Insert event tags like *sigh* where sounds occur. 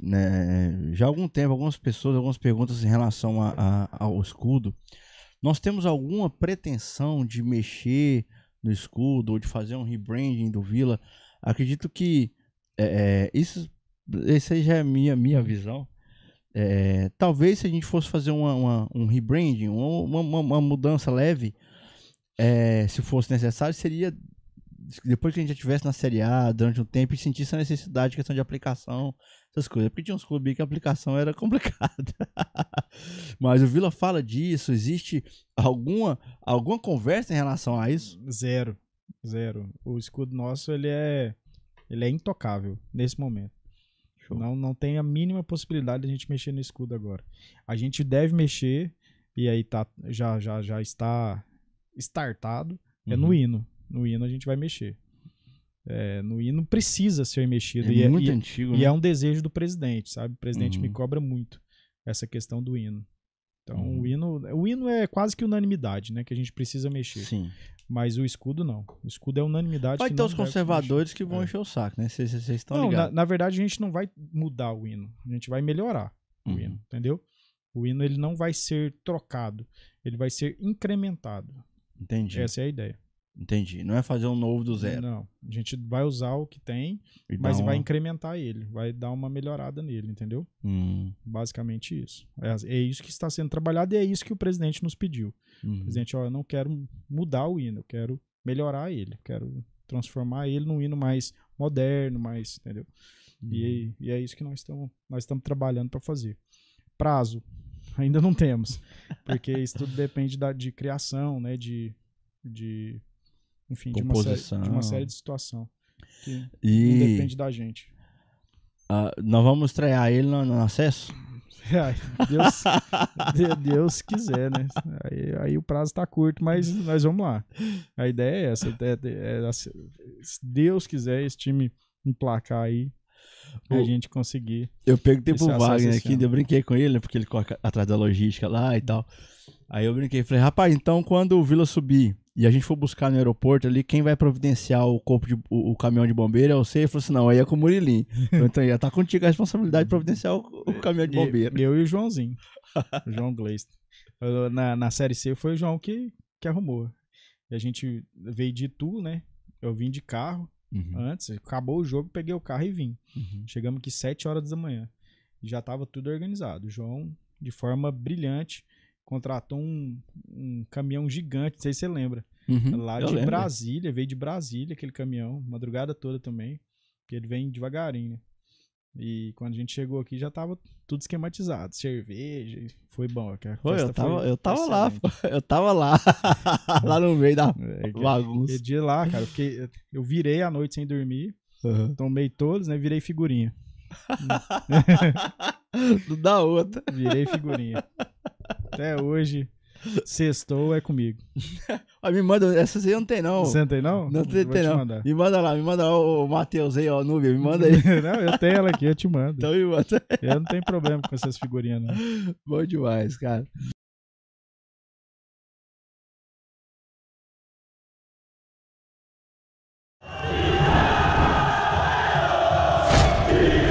né, já há algum tempo, algumas pessoas, algumas perguntas em relação a, a, ao escudo. Nós temos alguma pretensão de mexer no escudo ou de fazer um rebranding do Vila? Acredito que é, é isso, essa aí já é minha, minha visão. É, talvez se a gente fosse fazer uma, uma, um rebranding, uma, uma, uma mudança leve, é, se fosse necessário, seria depois que a gente já estivesse na Série A durante um tempo e sentisse a necessidade, questão de aplicação, essas coisas. É porque tinha uns clubes que a aplicação era *laughs* complicada. Mas o Vila fala disso, existe alguma, alguma conversa em relação a isso? Zero. Zero. O escudo nosso, ele é, ele é intocável nesse momento. Não, não tem a mínima possibilidade de a gente mexer no escudo agora. A gente deve mexer, e aí tá, já, já, já está startado, uhum. é no uhum. hino. No hino a gente vai mexer. É, no hino precisa ser mexido. É e, é, muito antigo. E né? é um desejo do presidente, sabe? O presidente uhum. me cobra muito essa questão do hino. Então, uhum. o, hino, o hino é quase que unanimidade, né? Que a gente precisa mexer. Sim. Mas o escudo não. O escudo é unanimidade. Vai ter os conservadores que vão é. encher o saco, né? Vocês estão não, ligados. Na, na verdade, a gente não vai mudar o hino. A gente vai melhorar uhum. o hino, entendeu? O hino ele não vai ser trocado. Ele vai ser incrementado. Entendi. Essa é a ideia. Entendi. Não é fazer um novo do zero. Não. A gente vai usar o que tem, e mas uma... vai incrementar ele, vai dar uma melhorada nele, entendeu? Hum. Basicamente isso. É, é, isso que está sendo trabalhado e é isso que o presidente nos pediu. Uhum. O presidente, ó, eu não quero mudar o hino, eu quero melhorar ele, quero transformar ele num hino mais moderno, mais, entendeu? E, uhum. e, é isso que nós estamos nós estamos trabalhando para fazer. Prazo ainda não temos, porque isso tudo depende da, de criação, né, de, de enfim, de uma, série, de uma, série, de situação que e... não depende da gente. Uh, nós vamos estrear ele no, no acesso? *laughs* Deus, Deus quiser, né? Aí, aí o prazo está curto, mas nós vamos lá. A ideia é essa. É, é, é, é se Deus quiser, esse time emplacar aí, Pô, a gente conseguir. Eu perguntei pro Wagner aqui, eu brinquei com ele, né? porque ele coloca atrás da logística lá e tal. Aí eu brinquei, falei, rapaz, então quando o Vila subir, e a gente for buscar no aeroporto ali, quem vai providenciar o corpo de, o, o caminhão de bombeiro é você. Ele falou assim: não, aí é com o Murilim. *laughs* Então já tá contigo a responsabilidade de providenciar o, o caminhão de bombeiro. Eu, eu e o Joãozinho, *laughs* o João Gleison. Na, na série C foi o João que, que arrumou. E a gente veio de tu, né? Eu vim de carro uhum. antes, acabou o jogo, peguei o carro e vim. Uhum. Chegamos aqui 7 horas da manhã. Já tava tudo organizado. O João, de forma brilhante, contratou um, um caminhão gigante, não sei se você lembra. Uhum, lá de lembro. Brasília, veio de Brasília aquele caminhão, madrugada toda também. Porque ele vem devagarinho, né? E quando a gente chegou aqui já tava tudo esquematizado. Cerveja, foi bom. Pô, eu tava, eu tava lá, eu tava lá. *laughs* lá no meio da *laughs* é, bagunça. Eu, é dia lá, cara, porque eu virei a noite sem dormir. Uhum. Tomei todos, né? Virei figurinha. *laughs* da outra. Virei figurinha. Até hoje. Sextou é comigo. *laughs* me manda, essa aí não tem não. Você não tem não? Não tem, tem não. me manda lá, me manda lá, o Matheus aí, ó, Nubia, me manda aí. *laughs* não, eu tenho ela aqui, eu te mando. Então me manda. Eu não tenho problema com essas figurinhas não. *laughs* Bom demais, cara. Vida!